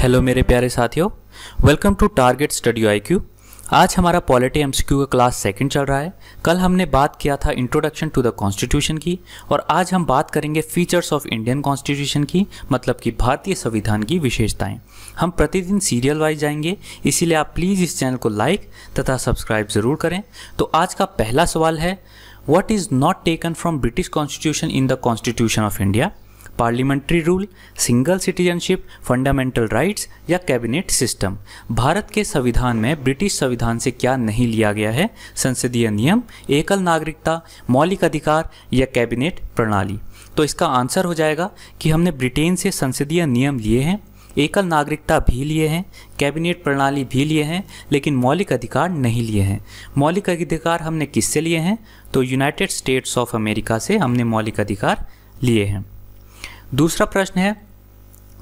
Hello मेरे प्यारे साथियों welcome to target study I Q आज हमारा पॉलिटी एम का क्लास सेकंड चल रहा है कल हमने बात किया था इंट्रोडक्शन टू द कॉन्स्टिट्यूशन की और आज हम बात करेंगे फीचर्स ऑफ इंडियन कॉन्स्टिट्यूशन की मतलब कि भारतीय संविधान की विशेषताएं हम प्रतिदिन सीरियल वाइज जाएंगे इसीलिए आप प्लीज़ इस चैनल को लाइक तथा सब्सक्राइब ज़रूर करें तो आज का पहला सवाल है what is not taken from British constitution in the constitution of India parliamentary rule single citizenship fundamental rights या कैबिनेट सिस्टम भारत के संविधान में ब्रिटिश संविधान से क्या नहीं लिया गया है संसदीय नियम एकल नागरिकता मौलिक अधिकार या कैबिनेट प्रणाली तो इसका आंसर हो जाएगा कि हमने ब्रिटेन से संसदीय नियम लिए हैं एकल नागरिकता भी लिए हैं कैबिनेट प्रणाली भी लिए हैं लेकिन मौलिक अधिकार नहीं लिए हैं मौलिक अधिकार हमने किससे लिए हैं तो यूनाइटेड स्टेट्स ऑफ अमेरिका से हमने मौलिक अधिकार लिए हैं दूसरा प्रश्न है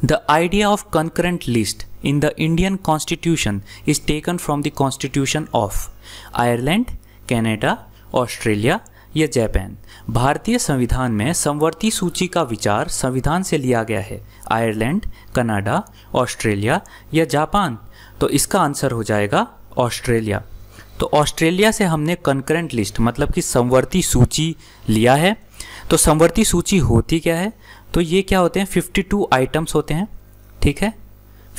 the idea of concurrent list in the Indian constitution is taken from the constitution of Ireland Canada Australia या जापान भारतीय संविधान में संवर्ती सूची का विचार संविधान से लिया गया है आयरलैंड कनाडा ऑस्ट्रेलिया या जापान तो इसका आंसर हो जाएगा ऑस्ट्रेलिया तो ऑस्ट्रेलिया से हमने कंकरेंट लिस्ट मतलब कि संवर्ती सूची लिया है तो समवर्ती सूची होती क्या है तो ये क्या होते हैं 52 आइटम्स होते हैं ठीक है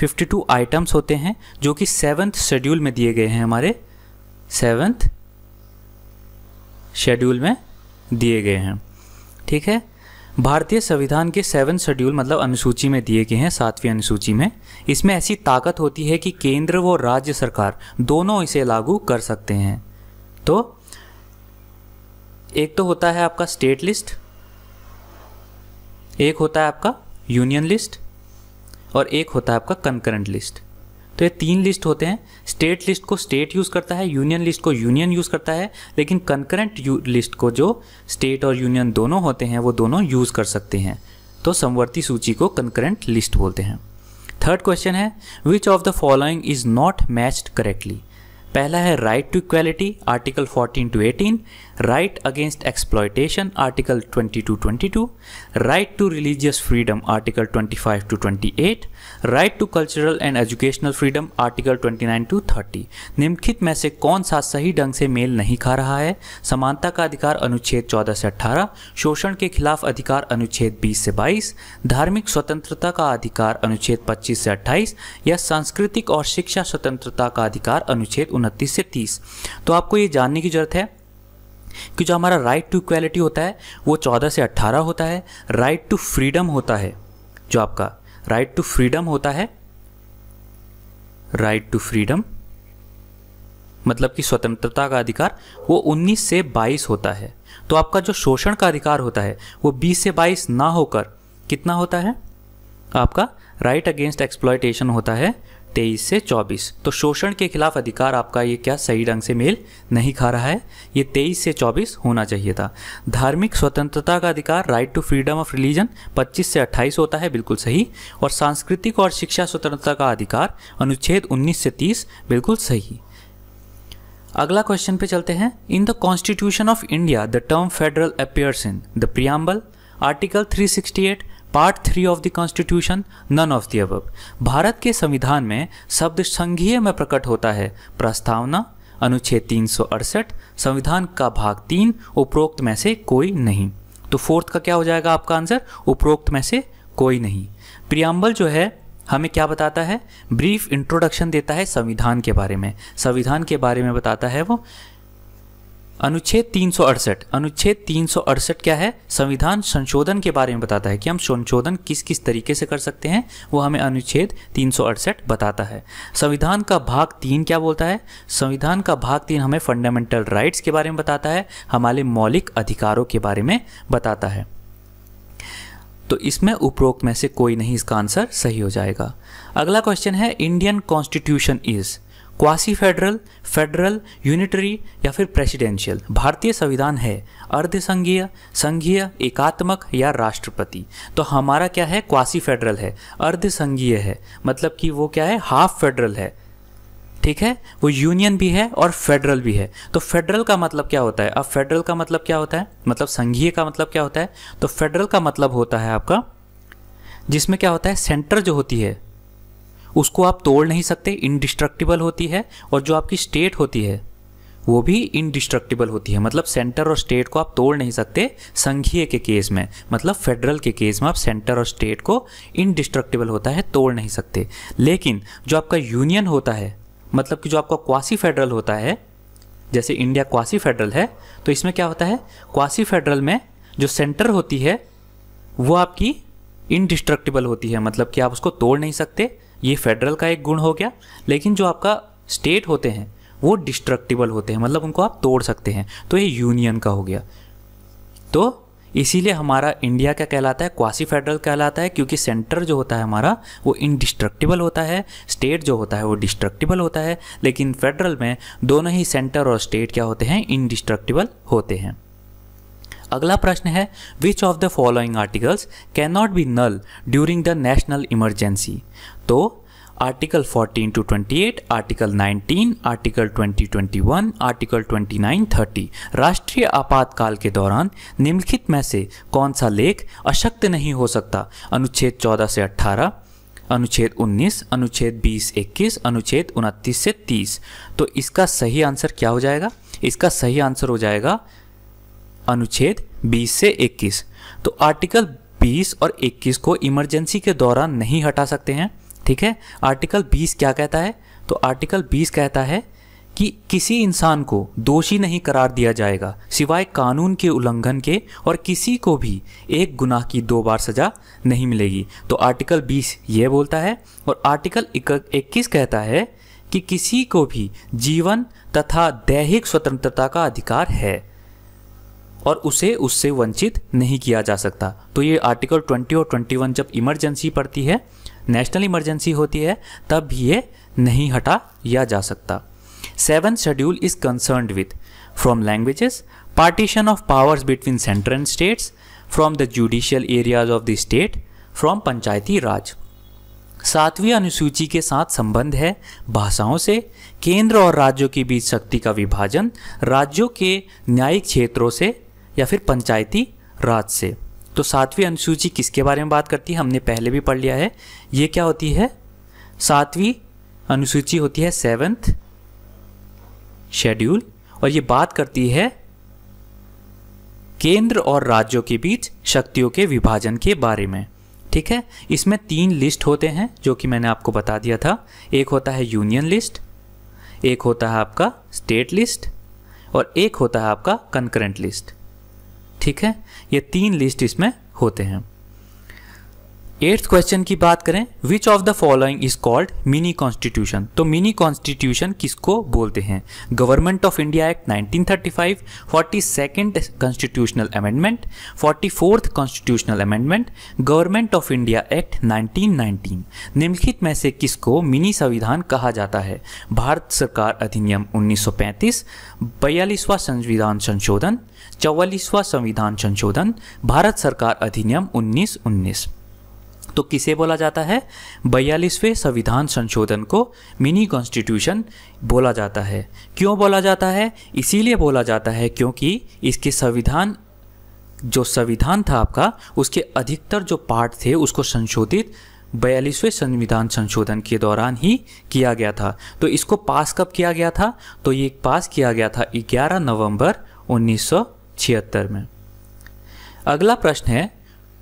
52 आइटम्स होते हैं जो कि सेवन्थ शेड्यूल में दिए गए हैं हमारे सेवन्थ शेड्यूल में दिए गए हैं ठीक है भारतीय संविधान के सेवन शेड्यूल मतलब अनुसूची में दिए गए हैं सातवीं अनुसूची में इसमें ऐसी ताकत होती है कि केंद्र व राज्य सरकार दोनों इसे लागू कर सकते हैं तो एक तो होता है आपका स्टेट लिस्ट एक होता है आपका यूनियन लिस्ट और एक होता है आपका कंकरेंट लिस्ट तो ये तीन लिस्ट होते हैं स्टेट लिस्ट को स्टेट यूज़ करता है यूनियन लिस्ट को यूनियन यूज़ करता है लेकिन कंकरेंट लिस्ट को जो स्टेट और यूनियन दोनों होते हैं वो दोनों यूज़ कर सकते हैं तो समवर्ती सूची को कंकरेंट लिस्ट बोलते हैं थर्ड क्वेश्चन है which of the following is not matched correctly पहला है right to equality article 14 to eighteen right against exploitation article 20 to 22 right to religious freedom article 25 to 28 right to cultural and educational freedom article 29 to 30 निम्नलिखित में से कौन सा सही ढंग से मेल नहीं खा रहा है समानता का अधिकार अनुच्छेद 14 से 18 शोषण के खिलाफ अधिकार अनुच्छेद 20 से 22 धार्मिक स्वतंत्रता का अधिकार अनुच्छेद 25 से 28 या सांस्कृतिक और शिक्षा स्वतंत्रता का अधिकार अनुच्छेद 29 से 30 तो आपको ये जानने की जरूरत है कि जो हमारा राइट टू इक्वालिटी होता है वो चौदह से अट्ठारह होता है राइट टू फ्रीडम होता है जो आपका राइट टू फ्रीडम होता है राइट टू फ्रीडम मतलब कि स्वतंत्रता का अधिकार वो 19 से 22 होता है तो आपका जो शोषण का अधिकार होता है वो 20 से 22 ना होकर कितना होता है आपका राइट अगेंस्ट एक्सप्लॉयटेशन होता है तेईस से चौबीस तो शोषण के खिलाफ अधिकार आपका ये क्या सही ढंग से मेल नहीं खा रहा है ये तेईस से चौबीस होना चाहिए था धार्मिक स्वतंत्रता का अधिकार right to freedom of religion पच्चीस से अट्ठाईस होता है बिल्कुल सही और सांस्कृतिक और शिक्षा स्वतंत्रता का अधिकार अनुच्छेद उन्नीस से तीस बिल्कुल सही अगला क्वेश्चन पे चलते हैं in the constitution of India the term federal appears in the preamble article 368 part three of the constitution none of the above Bharat के संविधान में शब्द संघीय में प्रकट होता है प्रस्तावना अनुच्छेद तीन संविधान का भाग तीन उपरोक्त में से कोई नहीं तो फोर्थ का क्या हो जाएगा आपका आंसर उपरोक्त में से कोई नहीं प्रियाम्बल जो है हमें क्या बताता है ब्रीफ इंट्रोडक्शन देता है संविधान के बारे में संविधान के बारे में बताता है वो अनुच्छेद तीन अनुच्छेद तीन क्या है संविधान संशोधन के बारे में बताता है कि हम संशोधन किस किस तरीके से कर सकते हैं वो हमें अनुच्छेद तीन बताता है संविधान का भाग तीन क्या बोलता है संविधान का भाग तीन हमें फंडामेंटल राइट्स के बारे में बताता है हमारे मौलिक अधिकारों के बारे में बताता है तो इसमें उपरोक्त में से कोई नहीं इसका आंसर सही हो जाएगा अगला क्वेश्चन है Indian constitution is quasi federal federal unitary या फिर प्रेसिडेंशियल भारतीय संविधान है अर्धसंघीय संघीय एकात्मक या राष्ट्रपति तो हमारा क्या है क्वासी फेडरल है अर्धसंघीय है मतलब कि वो क्या है हाफ फेडरल है ठीक है वो यूनियन भी है और फेडरल भी है तो फेडरल का मतलब क्या होता है अब फेडरल का मतलब क्या होता है मतलब संघीय का मतलब क्या होता है तो फेडरल का मतलब होता है आपका जिसमें क्या होता है सेंटर जो होती है उसको आप तोड़ नहीं सकते इनडिस्ट्रक्टिबल होती है और जो आपकी स्टेट होती है वो भी इनडिस्ट्रक्टिबल होती है मतलब सेंटर और स्टेट को आप तोड़ नहीं सकते संघीय के केस में मतलब फेडरल के केस में आप सेंटर और स्टेट को इनडिस्ट्रक्टिबल होता है तोड़ नहीं सकते लेकिन जो आपका यूनियन होता है मतलब कि जो आपका क्वासी फेडरल होता है जैसे इंडिया क्वासी फेडरल है तो इसमें क्या होता है क्वासी फेडरल में जो सेंटर होती है वो आपकी इनडिस्ट्रक्टिबल होती है मतलब कि आप उसको तोड़ नहीं सकते ये फेडरल का एक गुण हो गया लेकिन जो आपका स्टेट होते हैं वो डिस्ट्रक्टिबल होते हैं मतलब उनको आप तोड़ सकते हैं तो ये यूनियन का हो गया तो इसीलिए हमारा इंडिया क्या कहलाता है क्वासी फेडरल कहलाता है क्योंकि सेंटर जो होता है हमारा वो इनडिस्ट्रक्टिबल होता है स्टेट जो होता है वो डिस्ट्रक्टिबल होता है लेकिन फेडरल में दोनों ही सेंटर और स्टेट क्या होते हैं इनडिस्ट्रक्टिबल होते हैं अगला प्रश्न है which of the following articles can not be null during the national emergency तो article 14 to 28, article 19, article 20, 21, article 29, 30 राष्ट्रीय आपातकाल के दौरान निम्नलिखित में से कौन सा लेख अशक्त नहीं हो सकता अनुच्छेद 14 से 18, अनुच्छेद 19, अनुच्छेद 20, 21, अनुच्छेद 29 से 30 तो इसका सही आंसर क्या हो जाएगा इसका सही आंसर हो जाएगा अनुच्छेद 20 से 21 तो आर्टिकल 20 और 21 को इमरजेंसी के दौरान नहीं हटा सकते हैं ठीक है आर्टिकल 20 क्या कहता है तो आर्टिकल 20 कहता है कि किसी इंसान को दोषी नहीं करार दिया जाएगा सिवाय कानून के उल्लंघन के और किसी को भी एक गुनाह की दो बार सजा नहीं मिलेगी तो आर्टिकल 20 ये बोलता है और आर्टिकल 21 कहता है कि किसी को भी जीवन तथा दैहिक स्वतंत्रता का अधिकार है और उसे उससे वंचित नहीं किया जा सकता तो ये आर्टिकल 20 और 21 जब इमरजेंसी पड़ती है नेशनल इमरजेंसी होती है तब भी ये नहीं हटा या जा सकता seven schedule is concern with from languages partition of powers between centre and states from the judicial areas of the state from Panchayati Raj सातवीं अनुसूची के साथ संबंध है भाषाओं से केंद्र और राज्यों के बीच शक्ति का विभाजन राज्यों के न्यायिक क्षेत्रों से या फिर पंचायती राज से तो सातवीं अनुसूची किसके बारे में बात करती है हमने पहले भी पढ़ लिया है ये क्या होती है सातवीं अनुसूची होती है सेवन्थ शेड्यूल और ये बात करती है केंद्र और राज्यों के बीच शक्तियों के विभाजन के बारे में ठीक है इसमें तीन लिस्ट होते हैं जो कि मैंने आपको बता दिया था एक होता है यूनियन लिस्ट एक होता है आपका स्टेट लिस्ट और एक होता है आपका कंकरेंट लिस्ट ठीक है ये तीन लिस्ट इसमें होते हैं एट्थ क्वेश्चन की बात करें which of the following is called mini constitution तो मिनी कॉन्स्टिट्यूशन किसको बोलते हैं government of India act 1935, second constitutional amendment fourth constitutional amendment government of India act 1919 निम्नलिखित में से किसको मिनी संविधान कहा जाता है भारत सरकार अधिनियम पैंतीस बयालीसवां संविधान संशोधन चौवालीसवां संविधान संशोधन भारत सरकार अधिनियम उन्नीस तो किसे बोला जाता है बयालीसवें संविधान संशोधन को मिनी कॉन्स्टिट्यूशन बोला जाता है क्यों बोला जाता है इसीलिए बोला जाता है क्योंकि इसके संविधान जो संविधान था आपका उसके अधिकतर जो पार्ट थे उसको संशोधित बयालीसवें संविधान संशोधन के दौरान ही किया गया था तो इसको पास कब किया गया था तो ये पास किया गया था 11 नवंबर 1976 में अगला प्रश्न है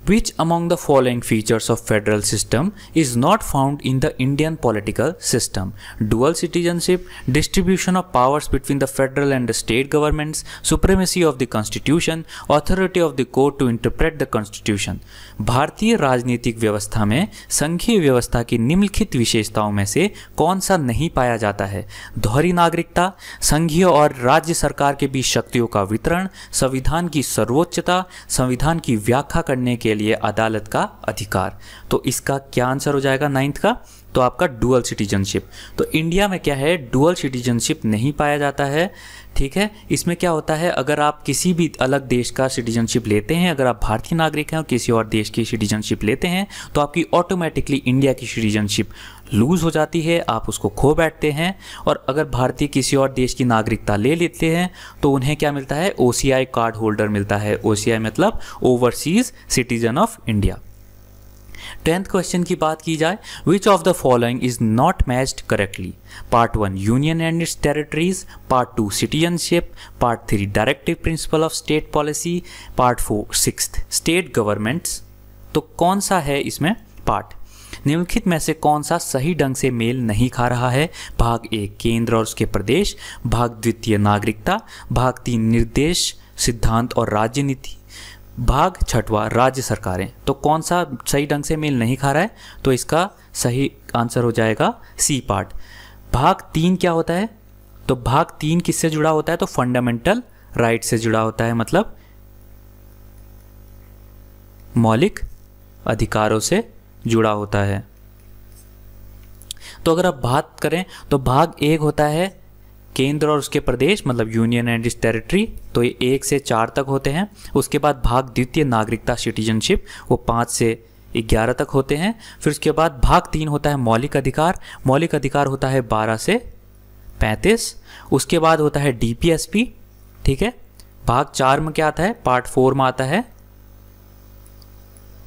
Which among the following features of federal system is not found in the Indian political system? Dual citizenship, distribution of powers between the federal and the state governments, supremacy of the constitution, authority of the court to interpret the constitution. भारतीय राजनीतिक व्यवस्था में संघीय व्यवस्था की निम्नलिखित विशेषताओं में से कौन सा नहीं पाया जाता है दोहरी नागरिकता संघीय और राज्य सरकार के बीच शक्तियों का वितरण संविधान की सर्वोच्चता संविधान की व्याख्या करने के लिए अदालत का अधिकार तो इसका क्या आंसर हो जाएगा नाइन्थ का तो आपका डुअल सिटीजनशिप तो इंडिया में क्या है डुअल सिटीजनशिप नहीं पाया जाता है ठीक है इसमें क्या होता है अगर आप किसी भी अलग देश का सिटीजनशिप लेते हैं अगर आप भारतीय नागरिक हैं और किसी और देश की सिटीजनशिप लेते हैं तो आपकी ऑटोमेटिकली इंडिया की सिटीजनशिप लूज़ हो जाती है आप उसको खो बैठते हैं और अगर भारतीय किसी और देश की नागरिकता ले लेते हैं तो उन्हें क्या मिलता है ओ कार्ड होल्डर मिलता है ओ मतलब overseas citizen of India tenth question की बात की जाए which of the following is not matched correctly part one union and its territories part two citizenship part three directive principle of state policy part four six state governments तो कौन सा है इसमें part निम्नलिखित में से कौन सा सही ढंग से मेल नहीं खा रहा है भाग एक केंद्र और उसके प्रदेश भाग द्वितीय नागरिकता भाग तीन निर्देश सिद्धांत और राज्य नीति भाग छठवा राज्य सरकारें तो कौन सा सही ढंग से मेल नहीं खा रहा है तो इसका सही आंसर हो जाएगा सी पार्ट भाग तीन क्या होता है तो भाग तीन किससे जुड़ा होता है तो फंडामेंटल राइट से जुड़ा होता है मतलब मौलिक अधिकारों से जुड़ा होता है तो अगर आप बात करें तो भाग एक होता है केंद्र और उसके प्रदेश मतलब यूनियन एंड इस टेरिटरी तो ये एक से चार तक होते हैं उसके बाद भाग द्वितीय नागरिकता सिटीजनशिप वो पाँच से ग्यारह तक होते हैं फिर उसके बाद भाग तीन होता है मौलिक अधिकार मौलिक अधिकार होता है बारह से पैंतीस उसके बाद होता है डी ठीक है भाग चार में क्या आता है पार्ट फोर में आता है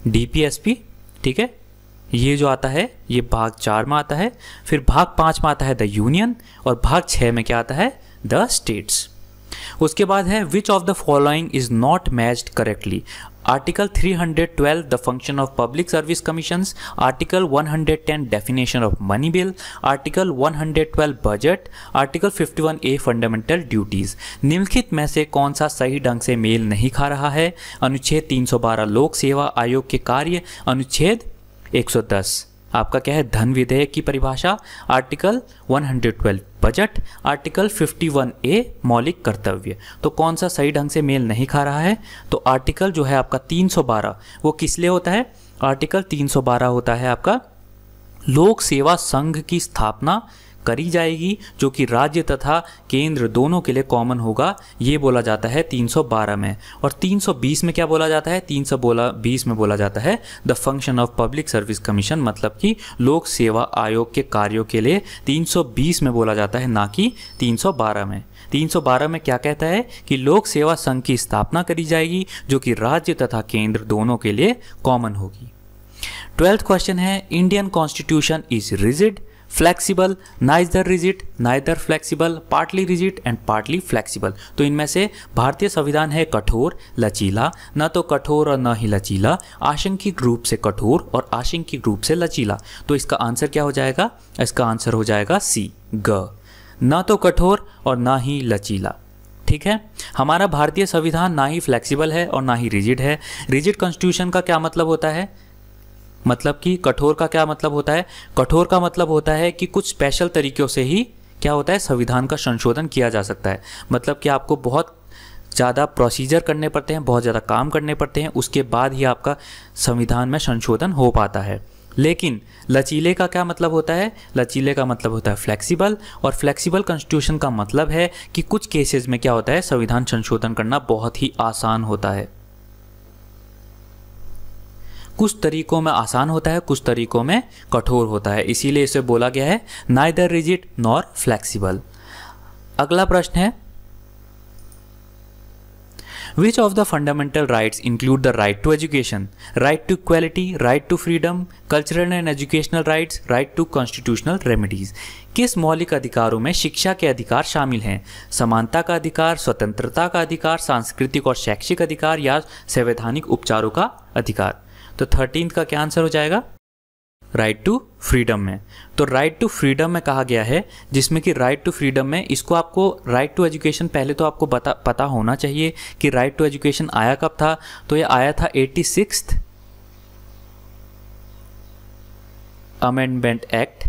डी ठीक है ये जो आता है ये भाग चार में आता है फिर भाग पाँच में आता है द यूनियन और भाग छः में क्या आता है द स्टेट्स उसके बाद है which of the following is not matched correctly article 312 the function of public service commission article 110 definition of money bill article 112 budget article 51 A fundamental duties निम्नलिखित में से कौन सा सही ढंग से मेल नहीं खा रहा है अनुच्छेद 312 लोक सेवा आयोग के कार्य अनुच्छेद 110 आपका क्या है धन विधेयक की परिभाषा आर्टिकल 112 बजट आर्टिकल 51 ए मौलिक कर्तव्य तो कौन सा सही ढंग से मेल नहीं खा रहा है तो आर्टिकल जो है आपका 312 वो किस लिए होता है आर्टिकल 312 होता है आपका लोक सेवा संघ की स्थापना करी जाएगी जो कि राज्य तथा केंद्र दोनों के लिए कॉमन होगा ये बोला जाता है 312 में और 320 में क्या बोला जाता है तीन बोला बीस में बोला जाता है the function of public service commission मतलब कि लोक सेवा आयोग के कार्यों के लिए 320 में बोला जाता है ना कि 312 में 312 में क्या कहता है कि लोक सेवा संघ की स्थापना करी जाएगी जो कि राज्य तथा केंद्र दोनों के लिए कॉमन होगी ट्वेल्थ क्वेश्चन है Indian constitution is rigid flexible rather rigid rather flexible partly rigid and partly flexible तो इनमें से भारतीय संविधान है कठोर लचीला न तो कठोर और न ही लचीला आशंकिक रूप से कठोर और आशंकिक रूप से लचीला तो इसका आंसर क्या हो जाएगा इसका आंसर हो जाएगा सी ग न तो कठोर और न ही लचीला ठीक है हमारा भारतीय संविधान ना ही फ्लेक्सिबल है और ना ही रिजिड है रिजिड कॉन्स्टिट्यूशन का क्या मतलब होता है मतलब कि कठोर का क्या मतलब होता है कठोर का मतलब होता है कि कुछ स्पेशल तरीक़ों से ही क्या होता है संविधान का संशोधन किया जा सकता है मतलब कि आपको बहुत ज़्यादा प्रोसीजर करने पड़ते हैं बहुत ज़्यादा काम करने पड़ते हैं उसके बाद ही आपका संविधान में संशोधन हो पाता है लेकिन लचीले का क्या मतलब होता है लचीले का मतलब होता है फ्लेक्सिबल और फ्लेक्सिबल कॉन्स्टिट्यूशन का मतलब है कि कुछ केसेस में क्या होता है संविधान संशोधन करना बहुत ही आसान होता है कुछ तरीकों में आसान होता है कुछ तरीकों में कठोर होता है इसीलिए इसे बोला गया है ना नाइदर रिजिट नॉर फ्लेक्सीबल अगला प्रश्न है which of the fundamental rights include the right to education right to equality right to freedom cultural and educational rights right to constitutional remedies किस मौलिक अधिकारों में शिक्षा के अधिकार शामिल हैं समानता का अधिकार स्वतंत्रता का अधिकार सांस्कृतिक और शैक्षिक अधिकार या संवैधानिक उपचारों का अधिकार तो थर्टीन का क्या आंसर हो जाएगा राइट टू फ्रीडम में तो राइट टू फ्रीडम में कहा गया है जिसमें कि राइट टू फ्रीडम में इसको आपको राइट टू एजुकेशन पहले तो आपको बता पता होना चाहिए कि राइट टू एजुकेशन आया कब था तो ये आया था एटी सिक्स अमेंडमेंट एक्ट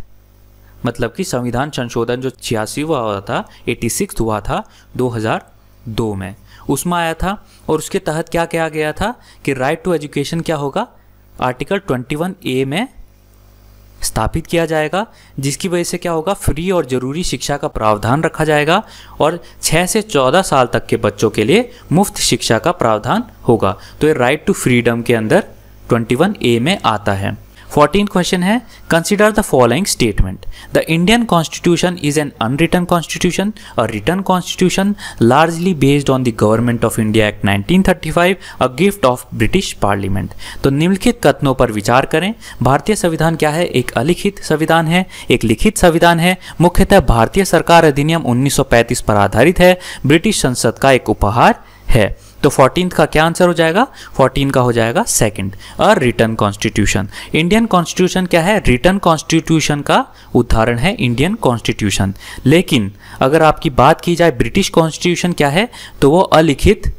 मतलब कि संविधान संशोधन जो छियासी हुआ हुआ था एटी सिक्स हुआ था 2002 में उसमें आया था और उसके तहत क्या किया गया था कि राइट टू एजुकेशन क्या होगा आर्टिकल 21 ए में स्थापित किया जाएगा जिसकी वजह से क्या होगा फ्री और ज़रूरी शिक्षा का प्रावधान रखा जाएगा और 6 से 14 साल तक के बच्चों के लिए मुफ्त शिक्षा का प्रावधान होगा तो ये राइट टू फ्रीडम के अंदर 21 ए में आता है फोर्टीन क्वेश्चन है consider the following statement the Indian constitution is an unwritten constitution a written constitution largely based on the government of India act 1935 a gift of British parliament तो निम्नलिखित कथनों पर विचार करें भारतीय संविधान क्या है एक अलिखित संविधान है एक लिखित संविधान है मुख्यतः भारतीय सरकार अधिनियम 1935 पर आधारित है ब्रिटिश संसद का एक उपहार है तो फोर्टीन का क्या आंसर हो जाएगा फोर्टीन का हो जाएगा second a written constitution Indian constitution क्या है रिटर्न कॉन्स्टिट्यूशन का उदाहरण है इंडियन कॉन्स्टिट्यूशन लेकिन अगर आपकी बात की जाए ब्रिटिश कॉन्स्टिट्यूशन क्या है तो वो अलिखित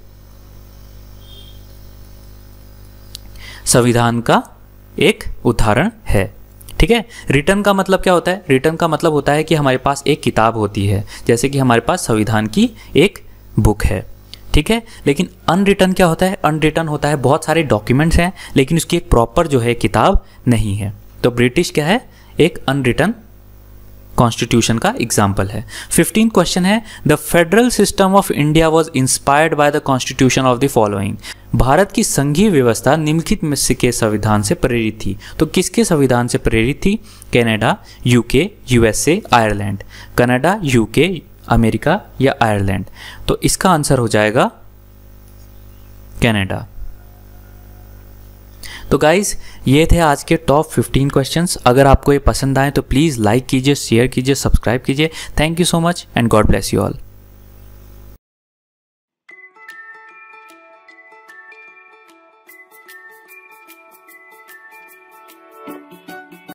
संविधान का एक उदाहरण है ठीक है रिटर्न का मतलब क्या होता है रिटर्न का मतलब होता है कि हमारे पास एक किताब होती है जैसे कि हमारे पास संविधान की एक बुक है ठीक है लेकिन अनरिटर्न क्या होता है अनरिटर्न होता है बहुत सारे डॉक्यूमेंट्स हैं लेकिन उसकी एक प्रॉपर जो है किताब नहीं है तो ब्रिटिश क्या है एक अनरिटर्न कॉन्स्टिट्यूशन का एग्जाम्पल है फिफ्टीन क्वेश्चन है the federal system of India was inspired by the constitution of the following Bharat की संघीय व्यवस्था निम्नलिखित में के संविधान से प्रेरित थी तो किसके संविधान से प्रेरित थी Canada UK USA Ireland Canada UK America या आयरलैंड तो इसका आंसर हो जाएगा कनाडा तो गाइज ये थे आज के टॉप 15 क्वेश्चंस अगर आपको ये पसंद आए तो प्लीज़ लाइक कीजिए शेयर कीजिए सब्सक्राइब कीजिए thank you so much and God bless you all